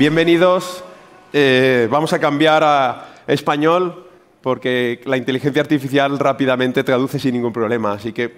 Bienvenidos. Eh, vamos a cambiar a español porque la inteligencia artificial rápidamente traduce sin ningún problema. Así que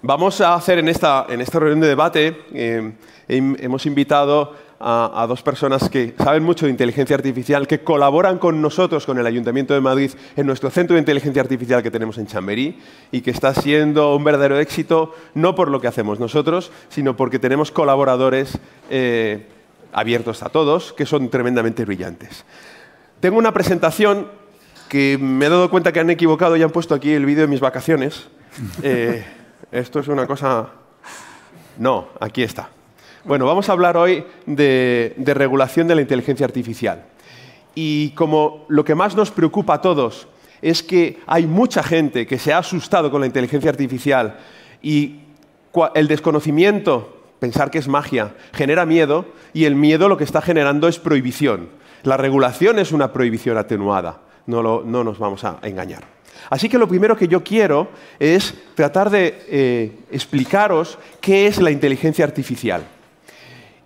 vamos a hacer en esta, en esta reunión de debate, eh, hemos invitado a, dos personas que saben mucho de inteligencia artificial, que colaboran con nosotros, con el Ayuntamiento de Madrid, en nuestro centro de inteligencia artificial que tenemos en Chamberí y que está siendo un verdadero éxito, no por lo que hacemos nosotros, sino porque tenemos colaboradores. Eh, abiertos a todos, que son tremendamente brillantes. Tengo una presentación que me he dado cuenta que han equivocado y han puesto aquí el vídeo de mis vacaciones. Eh, esto es una cosa... No, aquí está. Bueno, vamos a hablar hoy de regulación de la inteligencia artificial. Y como lo que más nos preocupa a todos es que hay mucha gente que se ha asustado con la inteligencia artificial y el desconocimiento pensar que es magia, genera miedo y el miedo lo que está generando es prohibición. La regulación es una prohibición atenuada, no, nos vamos a engañar. Así que lo primero que yo quiero es tratar de eh, explicaros qué es la inteligencia artificial.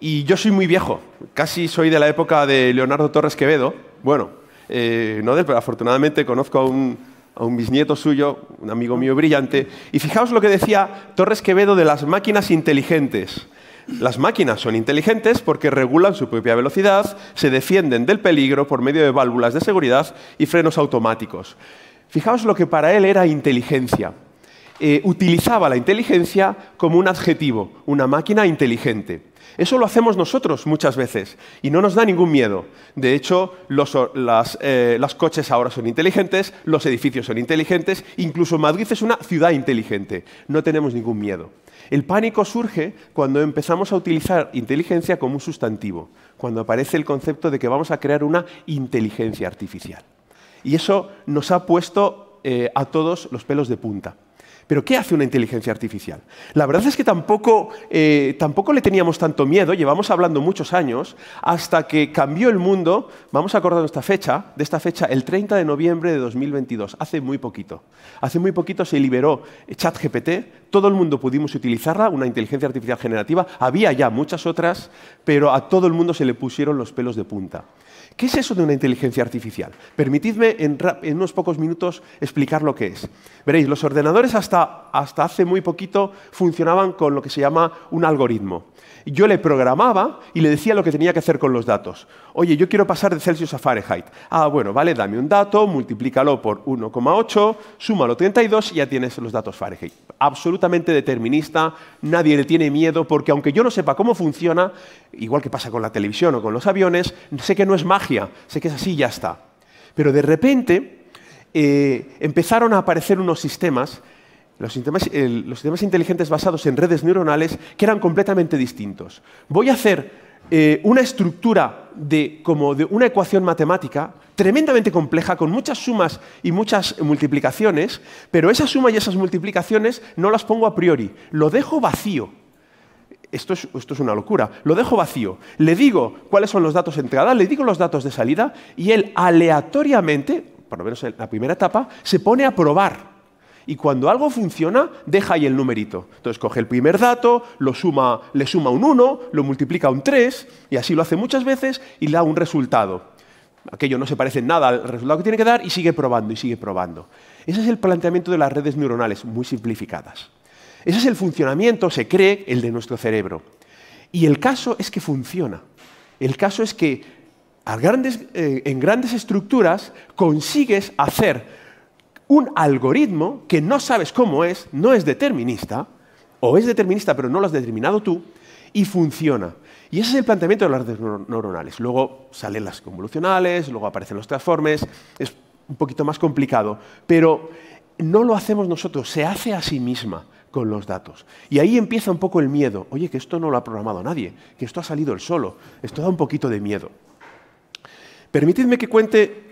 Y yo soy muy viejo, casi soy de la época de Leonardo Torres Quevedo, bueno, eh, no de pero afortunadamente conozco a un a un bisnieto suyo, un amigo mío brillante, y fijaos lo que decía Torres Quevedo de las máquinas inteligentes. Las máquinas son inteligentes porque regulan su propia velocidad, se defienden del peligro por medio de válvulas de seguridad y frenos automáticos. Fijaos lo que para él era inteligencia. Eh, utilizaba la inteligencia como un adjetivo, una máquina inteligente. Eso lo hacemos nosotros muchas veces y no nos da ningún miedo. De hecho, los eh, las, coches ahora son inteligentes, los edificios son inteligentes, incluso Madrid es una ciudad inteligente. No tenemos ningún miedo. El pánico surge cuando empezamos a utilizar inteligencia como un sustantivo, cuando aparece el concepto de que vamos a crear una inteligencia artificial. Y eso nos ha puesto eh, a todos los pelos de punta. Pero ¿qué hace una inteligencia artificial? La verdad es que eh, tampoco, le teníamos tanto miedo, llevamos hablando muchos años, hasta que cambió el mundo, vamos a acordar esta fecha, de esta fecha, el 30 de noviembre de 2022, hace muy poquito. Hace muy poquito se liberó ChatGPT, todo el mundo pudimos utilizarla, una inteligencia artificial generativa, había ya muchas otras, pero a todo el mundo se le pusieron los pelos de punta. ¿Qué es eso de una inteligencia artificial? Permitidme en, unos pocos minutos explicar lo que es. Veréis, los ordenadores hasta, hasta hace muy poquito funcionaban con lo que se llama un algoritmo. Yo le programaba y le decía lo que tenía que hacer con los datos. Oye, yo quiero pasar de Celsius a Fahrenheit. Ah, bueno, vale, dame un dato, multiplícalo por 1,8, súmalo 32 y ya tienes los datos Fahrenheit. Absolutamente determinista, nadie le tiene miedo porque aunque yo no sepa cómo funciona, igual que pasa con la televisión o con los aviones, sé que no es mágico sé que es así ya está. Pero de repente eh, empezaron a aparecer unos sistemas, los sistemas, inteligentes basados en redes neuronales, que eran completamente distintos. Voy a hacer eh, una estructura de, como de una ecuación matemática tremendamente compleja, con muchas sumas y muchas multiplicaciones, pero esas sumas y esas multiplicaciones no las pongo a priori, lo dejo vacío esto es, una locura. Lo dejo vacío. Le digo cuáles son los datos de entrada, le digo los datos de salida y él aleatoriamente, por lo menos en la primera etapa, se pone a probar. Y cuando algo funciona, deja ahí el numerito. Entonces coge el primer dato, le suma un 1, lo multiplica un 3, y así lo hace muchas veces y da un resultado. Aquello no se parece en nada al resultado que tiene que dar y sigue probando y sigue probando. Ese es el planteamiento de las redes neuronales, muy simplificadas. Ese es el funcionamiento, se cree, el de nuestro cerebro. Y el caso es que funciona. El caso es que eh, en grandes estructuras consigues hacer un algoritmo que no sabes cómo es, no es determinista, o es determinista pero no lo has determinado tú, y funciona. Y ese es el planteamiento de las redes neuronales. Luego salen las convolucionales, luego aparecen los transformes, es un poquito más complicado, pero no lo hacemos nosotros, se hace a sí misma los datos. Y ahí empieza un poco el miedo. Oye, que esto no lo ha programado nadie, que esto ha salido el solo. Esto da un poquito de miedo. Permitidme que cuente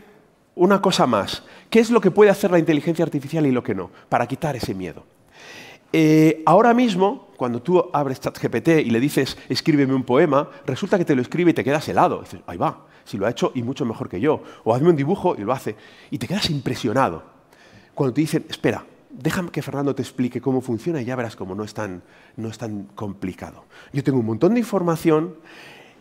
una cosa más. ¿Qué es lo que puede hacer la inteligencia artificial y lo que no? Para quitar ese miedo. Eh, ahora mismo, cuando tú abres ChatGPT y le dices, escríbeme un poema, resulta que te lo escribe y te quedas helado. dices, ahí va, si lo ha hecho y mucho mejor que yo. O hazme un dibujo y lo hace. Y te quedas impresionado. Cuando te dicen, espera, déjame que Fernando te explique cómo funciona y ya verás cómo no es tan, no es tan complicado. Yo tengo un montón de información,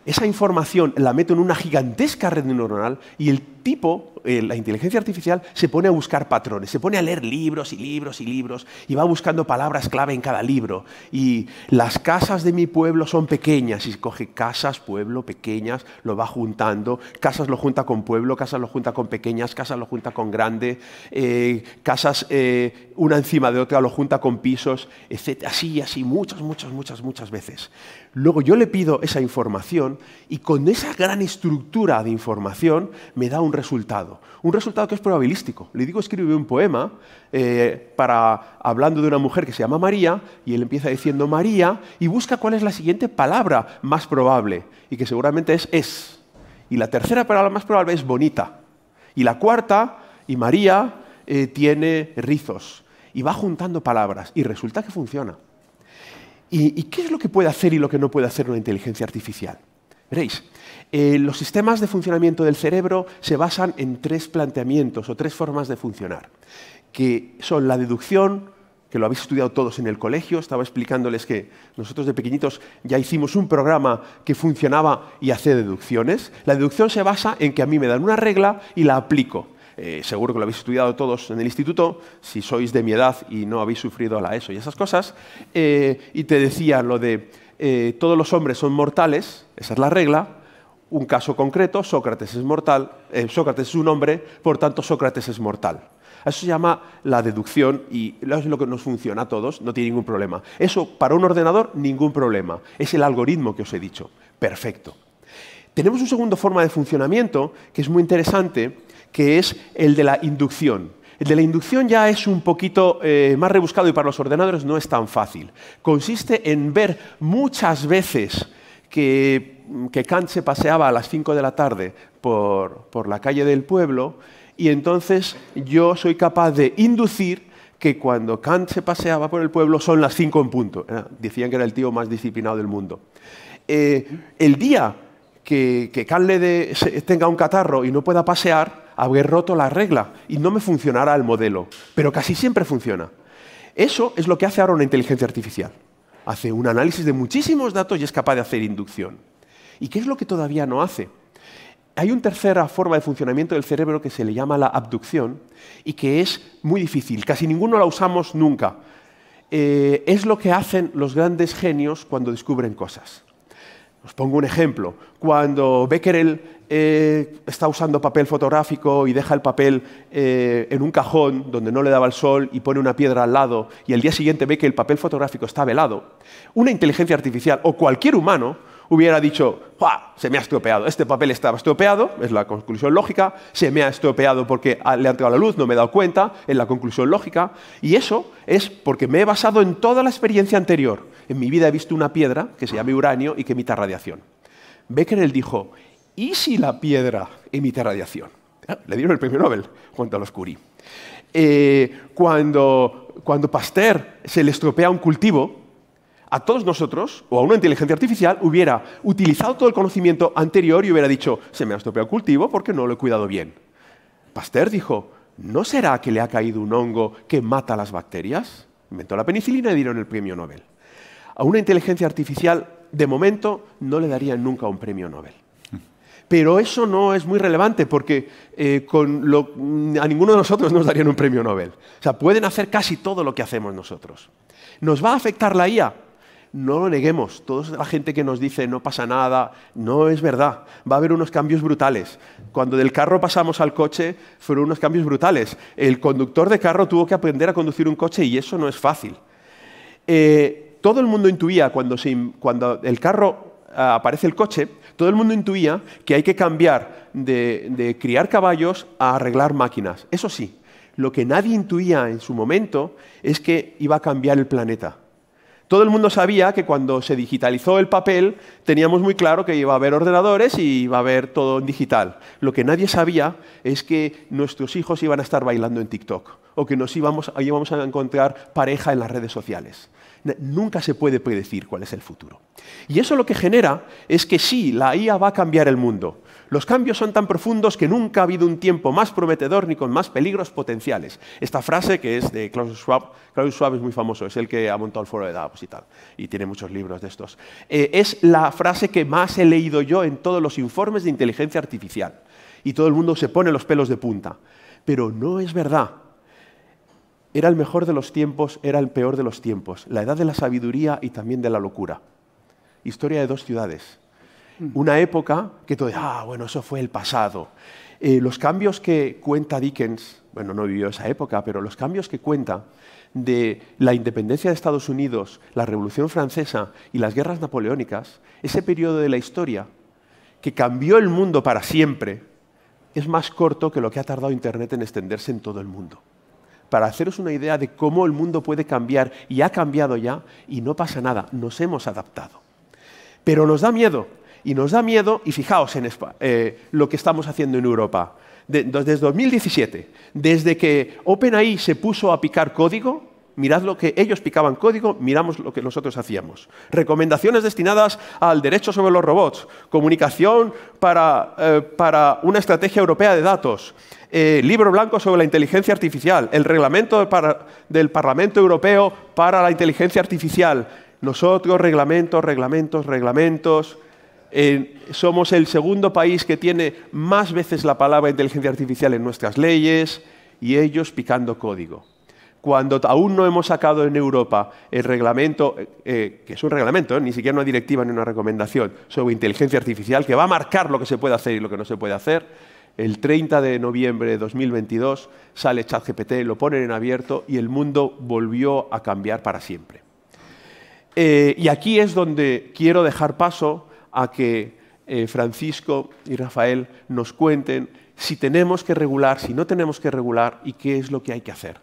esa información la meto en una gigantesca red neuronal y el tipo, eh, la inteligencia artificial, se pone a buscar patrones, se pone a leer libros y libros y libros, y va buscando palabras clave en cada libro. Y las casas de mi pueblo son pequeñas, y coge casas, pueblo, pequeñas, lo va juntando, casas lo junta con pueblo, casas lo junta con pequeñas, casas lo junta con grande, eh, casas eh, una encima de otra lo junta con pisos, etc. Así y así, muchas, muchas, muchas, muchas veces. Luego yo le pido esa información y con esa gran estructura de información me da un resultado, un resultado que es probabilístico. Le digo, escribe un poema eh, para, hablando de una mujer que se llama María, y él empieza diciendo María, y busca cuál es la siguiente palabra más probable, y que seguramente es es. Y la tercera palabra más probable es bonita. Y la cuarta, y María, eh, tiene rizos. Y va juntando palabras, y resulta que funciona. ¿Y, ¿Y qué es lo que puede hacer y lo que no puede hacer una inteligencia artificial? Veréis, eh, los sistemas de funcionamiento del cerebro se basan en tres planteamientos o tres formas de funcionar, que son la deducción, que lo habéis estudiado todos en el colegio, estaba explicándoles que nosotros de pequeñitos ya hicimos un programa que funcionaba y hacía deducciones. La deducción se basa en que a mí me dan una regla y la aplico. Eh, seguro que lo habéis estudiado todos en el instituto, si sois de mi edad y no habéis sufrido la ESO y esas cosas, eh, y te decía lo de todos los hombres son mortales, esa es la regla, un caso concreto, Sócrates es mortal, eh, Sócrates es un hombre, por tanto Sócrates es mortal. Eso se llama la deducción y es lo que nos funciona a todos, no tiene ningún problema. Eso para un ordenador, ningún problema. Es el algoritmo que os he dicho. Perfecto. Tenemos un segundo forma de funcionamiento que es muy interesante, que es el de la inducción. El de la inducción ya es un poquito eh, más rebuscado y para los ordenadores no es tan fácil. Consiste en ver muchas veces que Mm, que Kant se paseaba a las 5 de la tarde por, la calle del pueblo y entonces yo soy capaz de inducir que cuando Kant se paseaba por el pueblo son las 5 en punto. Eh, decían que era el tío más disciplinado del mundo. Eh, el día que, Kant tenga un catarro y no pueda pasear, habré roto la regla y no me funcionará el modelo, pero casi siempre funciona. Eso es lo que hace ahora una inteligencia artificial. Hace un análisis de muchísimos datos y es capaz de hacer inducción. ¿Y qué es lo que todavía no hace? Hay una tercera forma de funcionamiento del cerebro que se le llama la abducción y que es muy difícil, casi ninguno la usamos nunca. Eh, es lo que hacen los grandes genios cuando descubren cosas. Os pongo un ejemplo. Cuando Becquerel eh, está usando papel fotográfico y deja el papel eh, en un cajón donde no le daba el sol y pone una piedra al lado y el día siguiente ve que el papel fotográfico está velado, una inteligencia artificial o cualquier humano hubiera dicho, se me ha estropeado, este papel estaba estropeado, es la conclusión lógica, se me ha estropeado porque ah, le ha entrado la luz, no me he dado cuenta, es la conclusión lógica, y eso es porque me he basado en toda la experiencia anterior. En mi vida he visto una piedra que se llama uranio y que emita radiación. Becquerel dijo, ¿y si la piedra emite radiación? Ah, le dieron el premio Nobel junto a los Curie. Eh, cuando Pasteur se le estropea un cultivo, a todos nosotros, o a una inteligencia artificial, hubiera utilizado todo el conocimiento anterior y hubiera dicho, se me ha estropeado el cultivo porque no lo he cuidado bien. Pasteur dijo, ¿no será que le ha caído un hongo que mata las bacterias? Inventó la penicilina y dieron el premio Nobel. A una inteligencia artificial, de momento, no le darían nunca un premio Nobel. Pero eso no es muy relevante porque eh, a ninguno de nosotros nos darían un premio Nobel. O sea, pueden hacer casi todo lo que hacemos nosotros. ¿Nos va a afectar la IA? no lo neguemos. Toda la gente que nos dice no pasa nada, no es verdad. Va a haber unos cambios brutales. Cuando del carro pasamos al coche, fueron unos cambios brutales. El conductor de carro tuvo que aprender a conducir un coche y eso no es fácil. Eh, todo el mundo intuía cuando, el carro eh, aparece el coche, todo el mundo intuía que hay que cambiar de, criar caballos a arreglar máquinas. Eso sí, lo que nadie intuía en su momento es que iba a cambiar el planeta. Todo el mundo sabía que cuando se digitalizó el papel teníamos muy claro que iba a haber ordenadores y iba a haber todo en digital. Lo que nadie sabía es que nuestros hijos iban a estar bailando en TikTok o que nos íbamos, íbamos a encontrar pareja en las redes sociales. Nunca se puede predecir cuál es el futuro. Y eso lo que genera es que sí, la IA va a cambiar el mundo, los cambios son tan profundos que nunca ha habido un tiempo más prometedor ni con más peligros potenciales. Esta frase que es de Klaus Schwab, Klaus Schwab es muy famoso, es el que ha montado el foro de Davos y tal, y tiene muchos libros de estos. Eh, es la frase que más he leído yo en todos los informes de inteligencia artificial. Y todo el mundo se pone los pelos de punta. Pero no es verdad. Era el mejor de los tiempos, era el peor de los tiempos. La edad de la sabiduría y también de la locura. Historia de dos ciudades Mm. Una época que todo, ah, bueno, eso fue el pasado. Eh, los cambios que cuenta Dickens, bueno, no vivió esa época, pero los cambios que cuenta de la independencia de Estados Unidos, la Revolución Francesa y las guerras napoleónicas, ese periodo de la historia que cambió el mundo para siempre, es más corto que lo que ha tardado Internet en extenderse en todo el mundo. Para haceros una idea de cómo el mundo puede cambiar, y ha cambiado ya, y no pasa nada, nos hemos adaptado. Pero nos da miedo, y nos da miedo, y fijaos en eh, lo que estamos haciendo en Europa. desde 2017, desde que OpenAI se puso a picar código, mirad lo que ellos picaban código, miramos lo que nosotros hacíamos. Recomendaciones destinadas al derecho sobre los robots, comunicación para, eh, una estrategia europea de datos, eh, libro blanco sobre la inteligencia artificial, el reglamento del Parlamento Europeo para la inteligencia artificial. Nosotros, reglamentos, reglamentos, reglamentos somos el segundo país que tiene más veces la palabra inteligencia artificial en nuestras leyes y ellos picando código. Cuando aún no hemos sacado en Europa el reglamento, eh, eh, que es un reglamento, ¿eh? ni siquiera una directiva ni una recomendación sobre inteligencia artificial, que va a marcar lo que se puede hacer y lo que no se puede hacer, el 30 de noviembre de 2022 sale ChatGPT, lo ponen en abierto y el mundo volvió a cambiar para siempre. y aquí es donde quiero dejar paso a que eh, Francisco y Rafael nos cuenten si tenemos que regular, si no tenemos que regular y qué es lo que hay que hacer.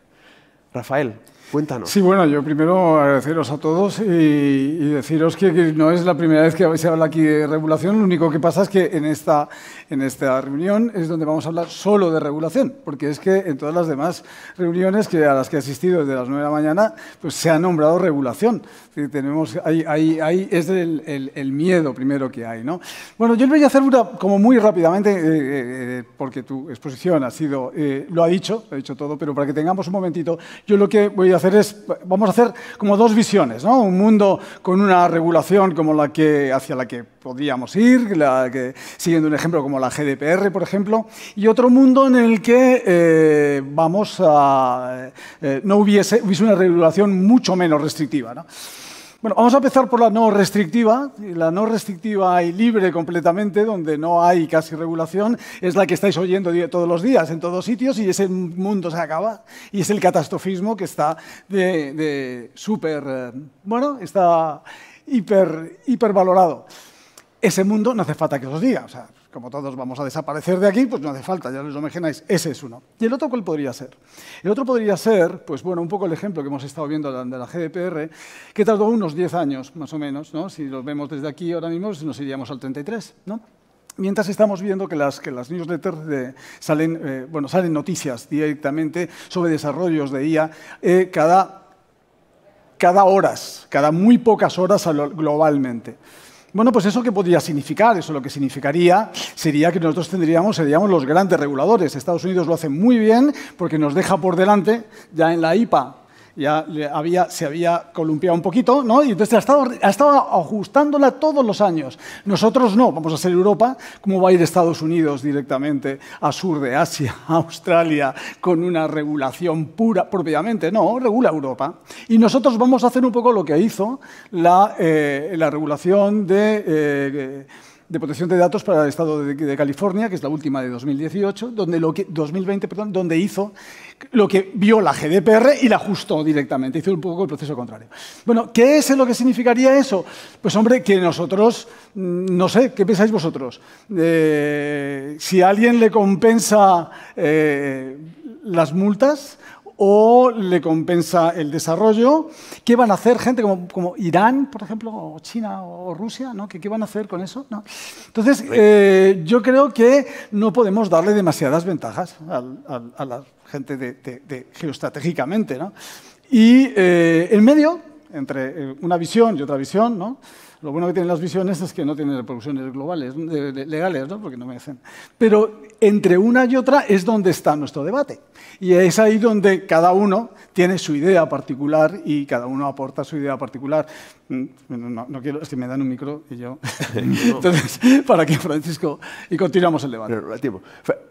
Rafael, cuéntanos. Sí, bueno, yo primero agradeceros a todos y, deciros que, no es la primera vez que se habla aquí de regulación, lo único que pasa es que en esta, en esta reunión es donde vamos a hablar solo de regulación, porque es que en todas las demás reuniones que, a las que he asistido desde las 9 de la mañana, pues se ha nombrado regulación. tenemos, ahí, ahí, ahí es el, miedo primero que hay. ¿no? Bueno, yo voy a hacer una, como muy rápidamente, eh, eh, eh, porque tu exposición ha sido, lo ha dicho, lo ha dicho todo, pero para que tengamos un momentito, yo lo que voy a hacer es, vamos a hacer como dos visiones, ¿no? Un mundo con una regulación como la que, hacia la que podríamos ir, la que, siguiendo un ejemplo como la GDPR, por ejemplo, y otro mundo en el que eh, vamos a, eh, no hubiese, hubiese una regulación mucho menos restrictiva, ¿no? Bueno, vamos a empezar por la no restrictiva. La no restrictiva y libre completamente, donde no hay casi regulación, es la que estáis oyendo todos los días, en todos sitios, y ese mundo se acaba. Y es el catastrofismo que está de, súper, eh, bueno, está hiper, hipervalorado. Ese mundo no hace falta que os diga como todos vamos a desaparecer de aquí, pues no hace falta, ya lo imagináis, ese es uno. ¿Y el otro cuál podría ser? El otro podría ser, pues bueno, un poco el ejemplo que hemos estado viendo de la GDPR, que tardó unos 10 años, más o menos, ¿no? Si lo vemos desde aquí ahora mismo, pues nos iríamos al 33, ¿no? Mientras estamos viendo que las, que las newsletters salen, eh, bueno, salen noticias directamente sobre desarrollos de IA eh, cada horas, cada muy pocas horas globalmente. Bueno, pues eso qué podría significar, eso lo que significaría sería que nosotros tendríamos, seríamos los grandes reguladores. Estados Unidos lo hace muy bien porque nos deja por delante, ya en la IPA ya se había columpiado un poquito, ¿no? Y entonces ha estado, ajustándola todos los años. Nosotros no, vamos a ser Europa, como va a ir Estados Unidos directamente a sur de Asia, a Australia, con una regulación pura propiamente? No, regula Europa. Y nosotros vamos a hacer un poco lo que hizo la, eh, regulación de... Eh, de protección de datos para el Estado de, California, que es la última de 2018, donde lo que, 2020, perdón, donde hizo lo que vio la GDPR y la ajustó directamente, hizo un poco el proceso contrario. Bueno, ¿qué es lo que significaría eso? Pues hombre, que nosotros, mm, no sé, ¿qué pensáis vosotros? Eh, si alguien le compensa eh, las multas o le compensa el desarrollo. ¿Qué van a hacer gente como, Irán, por ejemplo, o China o Rusia? ¿Qué, van a hacer con eso? Entonces, eh, yo creo que no podemos darle demasiadas ventajas a la gente de, geoestratégicamente. Y eh, el medio, entre eh, una visión y otra visión, ¿no? Lo bueno que tienen las visiones es que no tienen repercusiones globales, legales, porque no me Pero entre una y otra es donde está nuestro debate. Y es ahí donde cada uno tiene su idea particular y cada uno aporta su idea particular. Mm, no, quiero, es que me dan un micro y yo. Entonces, para que Francisco. Y continuamos el debate.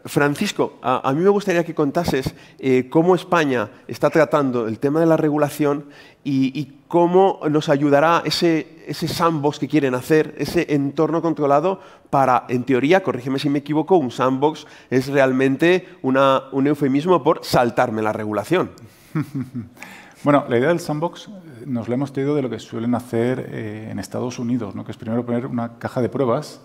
Francisco, a, mí me gustaría que contases eh, cómo España está tratando el tema de la regulación y, cómo nos ayudará ese, sandbox que quieren hacer, ese entorno controlado para, en teoría, corrígeme si me equivoco, un sandbox es realmente un eufemismo por saltarme la regulación. Bueno, la idea del sandbox eh, nos la hemos tenido de lo que suelen hacer eh, en Estados Unidos, que es primero poner una caja de pruebas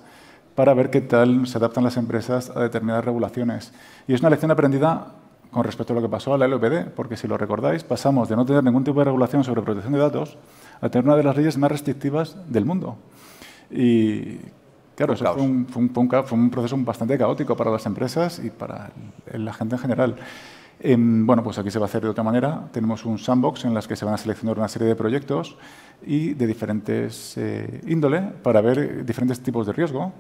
para ver qué tal se adaptan las empresas a determinadas regulaciones. Y es una lección aprendida con respecto a lo que pasó a la LOPD, porque si lo recordáis, pasamos de no tener ningún tipo de regulación sobre protección de datos a tener una de las leyes más restrictivas del mundo. Y claro, eso fue, un, fue un proceso bastante caótico para las empresas y para la gente en general. Em, bueno, pues aquí se va a hacer de otra manera. Tenemos un sandbox en las que se van a seleccionar una serie de proyectos y de diferentes índoles eh, índole para ver diferentes tipos de riesgo,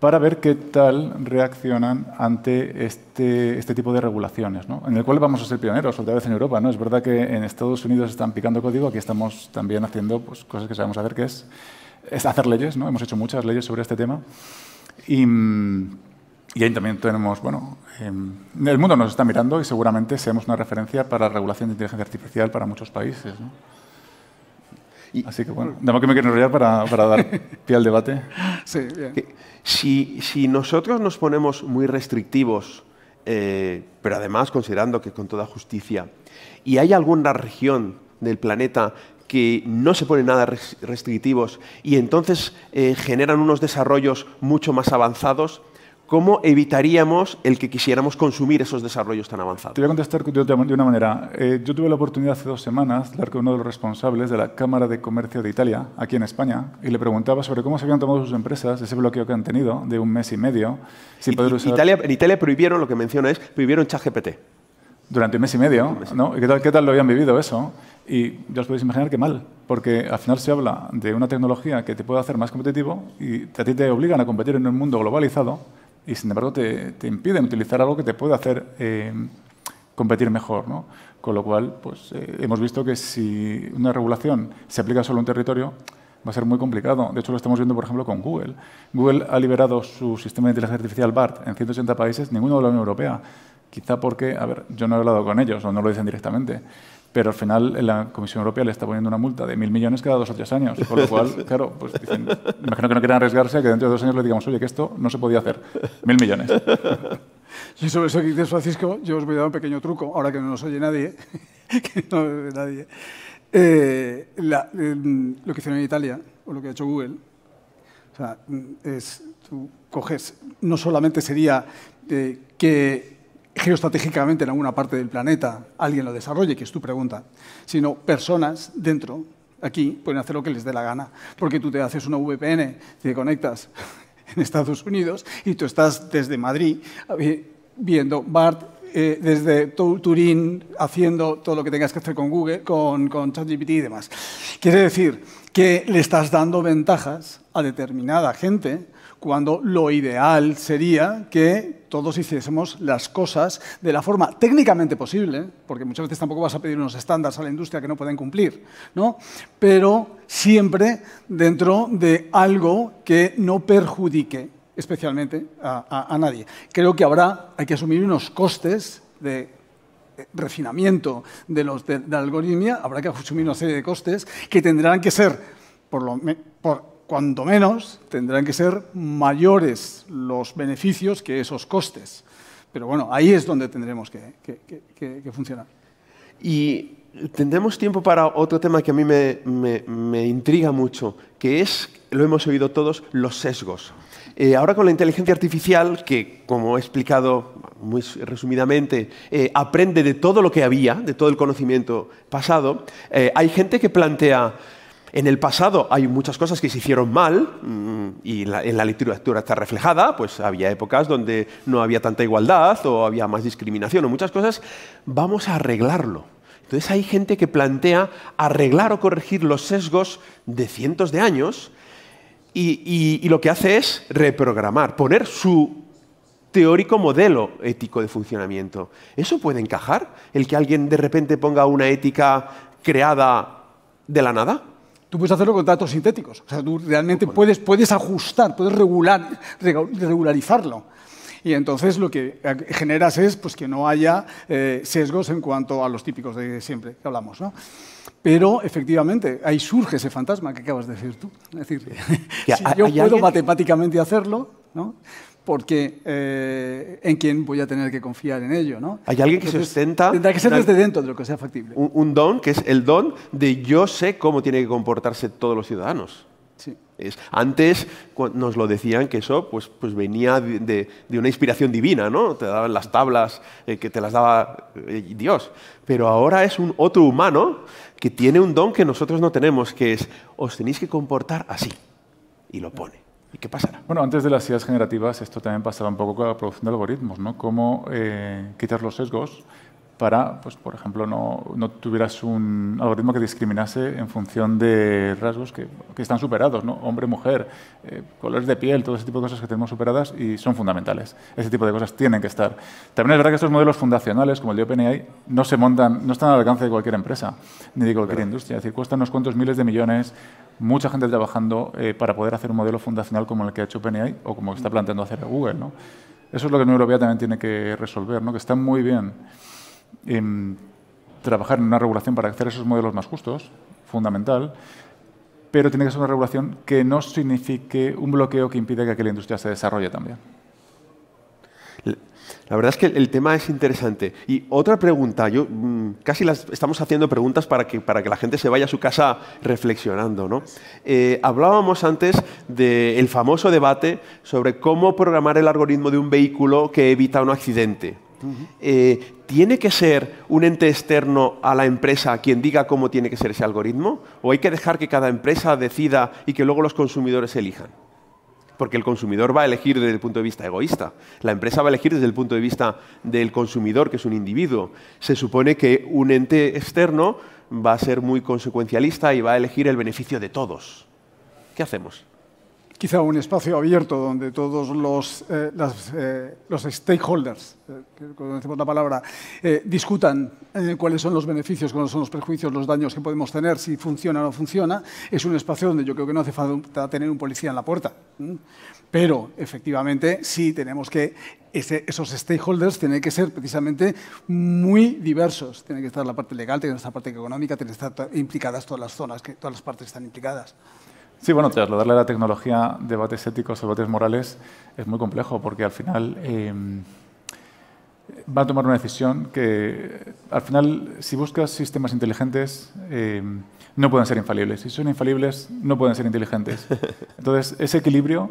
para ver qué tal reaccionan ante este, este tipo de regulaciones, en el cual vamos a ser pioneros otra vez en Europa. ¿no? Es verdad que en Estados Unidos están picando código, aquí estamos también haciendo pues, cosas que sabemos hacer, que es, es hacer leyes. ¿no? Hemos hecho muchas leyes sobre este tema. Y, mm, y ahí también tenemos, bueno, em, el mundo nos está mirando y seguramente seamos una referencia para la regulación de inteligencia artificial para muchos países. Así que bueno, dame que me quiero enrollar para, dar pie al debate. Sí, bien. Si, nosotros nos ponemos muy restrictivos, eh, pero además considerando que con toda justicia, y hay alguna región del planeta que no se pone nada restrictivos y entonces eh, generan unos desarrollos mucho más avanzados, ¿cómo evitaríamos el que quisiéramos consumir esos desarrollos tan avanzados? Te voy a contestar de una manera. Eh, yo tuve la oportunidad hace dos semanas de hablar con uno de los responsables de la Cámara de Comercio de Italia, aquí en España, y le preguntaba sobre cómo se habían tomado sus empresas, ese bloqueo que han tenido de un mes y medio, sin poder usar... Italia, en Italia prohibieron, lo que menciona es, prohibieron ChatGPT. Durante un mes y medio, ¿no? qué tal, qué tal lo habían vivido eso? Y ya os podéis imaginar qué mal, porque al final se habla de una tecnología que te puede hacer más competitivo y a ti te obligan a competir en un mundo globalizado y sin embargo te, impiden utilizar algo que te puede hacer eh, competir mejor. ¿no? Con lo cual, pues, eh, hemos visto que si una regulación se aplica solo a un territorio, va a ser muy complicado. De hecho, lo estamos viendo, por ejemplo, con Google. Google ha liberado su sistema de inteligencia artificial BART en 180 países, ninguno de la Unión Europea. Quizá porque, a ver, yo no he hablado con ellos o no lo dicen directamente, pero al final eh, la Comisión Europea le está poniendo una multa de mil millones cada dos o tres años, con lo cual, claro, pues dicen, imagino que no quieran arriesgarse a que dentro de dos años le digamos, oye, que esto no se podía hacer, mil millones. Y sobre eso que dices, Francisco, yo os voy a dar un pequeño truco, ahora que no nos oye nadie, que no nadie. Eh, em, lo que hicieron en Italia, o lo que ha hecho Google, o sea, es, tú coges, no solamente sería eh, que geoestratégicamente en alguna parte del planeta alguien lo desarrolle, que es tu pregunta, sino personas dentro, aquí, pueden hacer lo que les dé la gana, porque tú te haces una VPN, te conectas en Estados Unidos y tú estás desde Madrid eh, viendo BART eh, desde Turín haciendo todo lo que tengas que hacer con Google, con, con ChatGPT y demás. Quiere decir que le estás dando ventajas a determinada gente cuando lo ideal sería que todos hiciésemos las cosas de la forma técnicamente posible, porque muchas veces tampoco vas a pedir unos estándares a la industria que no pueden cumplir, ¿no? pero siempre dentro de algo que no perjudique especialmente a, nadie. Creo que habrá, hay que asumir unos costes de eh, refinamiento de, los, de, la algoritmia, habrá que asumir una serie de costes que tendrán que ser, por, lo, por cuando menos tendrán que ser mayores los beneficios que esos costes. Pero bueno, ahí es donde tendremos que, funcionar. Y tendremos tiempo para otro tema que a mí me, intriga mucho, que es, lo hemos oído todos, los sesgos. Eh, ahora con la inteligencia artificial, que como he explicado muy resumidamente, eh, aprende de todo lo que había, de todo el conocimiento pasado, eh, hay gente que plantea en el pasado hay muchas cosas que se hicieron mal mm, y en la literatura está reflejada, pues había épocas donde no había tanta igualdad o había más discriminación o muchas cosas. Vamos a arreglarlo. Entonces hay gente que plantea arreglar o corregir los sesgos de cientos de años y lo que hace es reprogramar, poner su teórico modelo ético de funcionamiento. ¿Eso puede encajar? ¿El que alguien de repente ponga una ética creada de la nada? Tú puedes hacerlo con datos sintéticos. O sea, tú realmente puedes, puedes ajustar, puedes regular, regularizarlo. Y entonces lo que generas es pues, que no haya eh, sesgos en cuanto a los típicos de siempre que hablamos. ¿no? Pero efectivamente, ahí surge ese fantasma que acabas de decir tú. Es decir, yo puedo matemáticamente hacerlo, ¿no? porque eh, en quién voy a tener que confiar en ello. ¿no? Hay alguien que se ostenta... Tendrá que ser desde dentro de lo que sea factible. Un, don, que es el don de yo sé cómo tiene que comportarse todos los ciudadanos. Es, antes nos lo decían que eso pues, pues venía de, una inspiración divina, ¿no? Te daban las tablas eh, que te las daba eh, Dios. Pero ahora es un otro humano que tiene un don que nosotros no tenemos, que es os tenéis que comportar así. Y lo pone. ¿Y qué pasará? Bueno, antes de las ideas generativas, esto también pasaba un poco con la producción de algoritmos, ¿no? Cómo eh, quitar los sesgos para, pues, por ejemplo, no, tuvieras un algoritmo que discriminase en función de rasgos que, están superados, ¿no? hombre, mujer, eh, colores de piel, todo ese tipo de cosas que tenemos superadas y son fundamentales. Ese tipo de cosas tienen que estar. También es verdad que estos modelos fundacionales, como el de OpenAI, no se montan, no están al alcance de cualquier empresa, ni de cualquier industria. Es decir, cuestan unos cuantos miles de millones mucha gente trabajando eh, para poder hacer un modelo fundacional como el que ha hecho OpenAI o como está planteando hacer Google. ¿no? Eso es lo que la Unión Europea también tiene que resolver, ¿no? que está muy bien em, trabajar en una regulación para hacer esos modelos más justos, fundamental, pero tiene que ser una regulación que no signifique un bloqueo que impida que aquella industria se desarrolle también. La verdad es que el tema es interesante. Y otra pregunta, yo mm, casi las estamos haciendo preguntas para que, para que la gente se vaya a su casa reflexionando. ¿no? Eh, hablábamos antes del famoso debate sobre cómo programar el algoritmo de un vehículo que evita un accidente. Eh, ¿Tiene que ser un ente externo a la empresa quien diga cómo tiene que ser ese algoritmo? ¿O hay que dejar que cada empresa decida y que luego los consumidores elijan? porque el consumidor va a elegir desde el punto de vista egoísta. La empresa va a elegir desde el punto de vista del consumidor, que es un individuo. Se supone que un ente externo va a ser muy consecuencialista y va a elegir el beneficio de todos. ¿Qué hacemos? quizá un espacio abierto donde todos los, eh, eh, los stakeholders, eh, la palabra, discutan cuáles son los beneficios, cuáles son los perjuicios, los daños que podemos tener, si funciona o no funciona, es un espacio donde yo creo que no hace falta tener un policía en la puerta. Pero, efectivamente, sí tenemos que, esos stakeholders tienen que ser precisamente muy diversos. Tiene que estar la parte legal, tiene que estar la parte económica, tiene que estar implicadas todas las zonas, que todas las partes están implicadas. Sí, bueno, trasladarle a la tecnología debates éticos o debates morales es muy complejo porque al final em, va a tomar una decisión que al final si buscas sistemas inteligentes em, no pueden ser infalibles. Si son infalibles no pueden ser inteligentes. Entonces ese equilibrio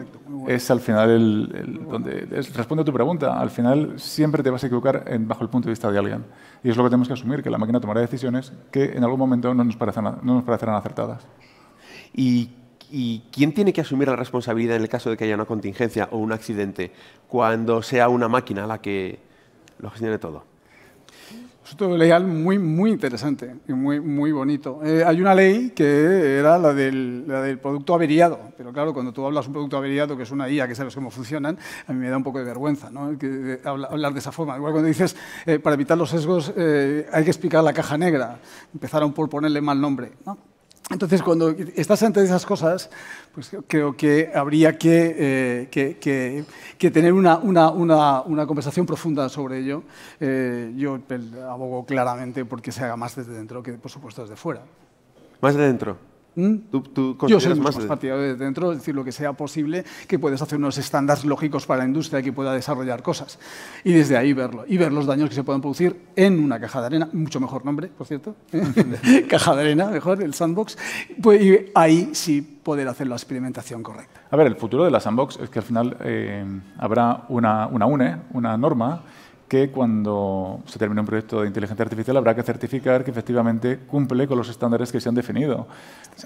es al final el, donde responde a tu pregunta. Al final siempre te vas a equivocar en, bajo el punto de vista de alguien y es lo que tenemos que asumir que la máquina tomará decisiones que en algún momento no nos parecerán, no nos parecerán acertadas. Y ¿Y quién tiene que asumir la responsabilidad en el caso de que haya una contingencia o un accidente cuando sea una máquina la que lo gestione todo? Es un legal muy, muy interesante y muy, muy bonito. Eh, hay una ley que era la del, producto averiado, pero claro, cuando tú hablas un producto averiado, que es una IA, que sabes cómo funcionan, a mí me da un poco de vergüenza ¿no? Eh, hablar de esa forma. Igual cuando dices, eh, para evitar los sesgos hay que explicar la caja negra, empezaron por ponerle mal nombre. Entonces, cuando estás ante esas cosas, pues creo que habría que, eh, tener una, conversación profunda sobre ello. Eh, yo abogo claramente porque se haga más desde dentro que, por supuesto, desde fuera. Más de dentro. ¿Mm? ¿Tú, Yo soy más, más partidario desde dentro, decir, lo que sea posible, que puedes hacer unos estándares lógicos para la industria que pueda desarrollar cosas. Y desde ahí verlo. Y ver los daños que se puedan producir en una caja de arena, mucho mejor nombre, por cierto. ¿eh? caja de arena, mejor, el sandbox. Pues, y ahí sí poder hacer la experimentación correcta. A ver, el futuro de la sandbox es que al final eh, habrá una, una UNE, una norma que cuando se termine un proyecto de inteligencia artificial habrá que certificar que efectivamente cumple con los estándares que se han definido.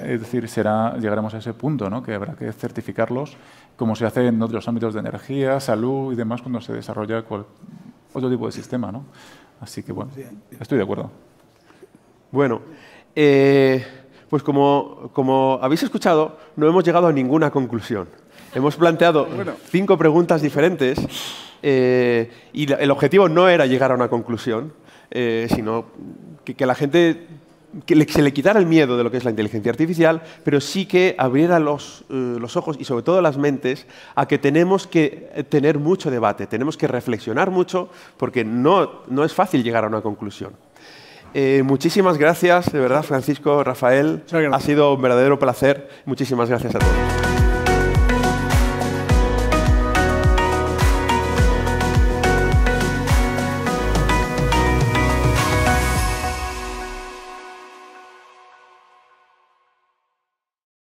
Es decir, será, llegaremos a ese punto, ¿no? que habrá que certificarlos como se hace en otros ámbitos de energía, salud y demás cuando se desarrolla otro tipo de sistema. ¿no? Así que bueno, estoy de acuerdo. Bueno, eh, pues como, como habéis escuchado, no hemos llegado a ninguna conclusión. Hemos planteado cinco preguntas diferentes eh, y el objetivo no era llegar a una conclusión, eh, sino que, la gente se le quitara el miedo de lo que es la inteligencia artificial, pero sí que abriera eh, los, ojos y sobre todo las mentes a que tenemos que tener mucho debate, tenemos que reflexionar mucho, porque no, no es fácil llegar a una conclusión. muchísimas gracias, de verdad, Francisco, Rafael. Ha sido un verdadero placer. Muchísimas gracias a todos.